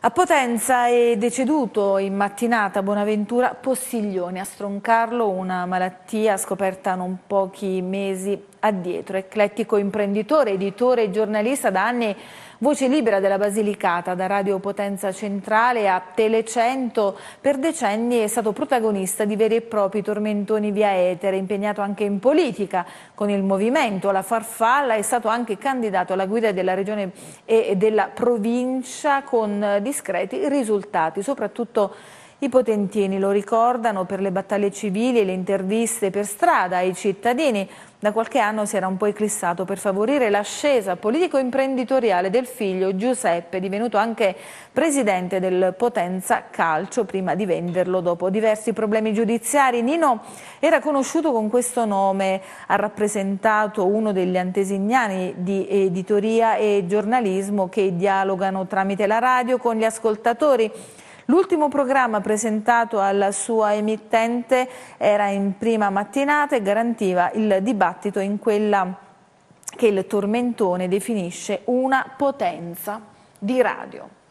A Potenza è deceduto in mattinata Bonaventura Possiglione, a stroncarlo una malattia scoperta non pochi mesi addietro. Eclettico imprenditore, editore e giornalista da anni Voce libera della Basilicata, da Radio Potenza Centrale a Telecento per decenni è stato protagonista di veri e propri tormentoni via etere, impegnato anche in politica con il movimento La Farfalla, è stato anche candidato alla guida della regione e della provincia con discreti risultati, soprattutto i potentini lo ricordano per le battaglie civili e le interviste per strada ai cittadini. Da qualche anno si era un po' eclissato per favorire l'ascesa politico-imprenditoriale del figlio Giuseppe, divenuto anche presidente del Potenza Calcio prima di venderlo dopo diversi problemi giudiziari. Nino era conosciuto con questo nome, ha rappresentato uno degli antesignani di editoria e giornalismo che dialogano tramite la radio con gli ascoltatori. L'ultimo programma presentato alla sua emittente era in prima mattinata e garantiva il dibattito in quella che il tormentone definisce una potenza di radio.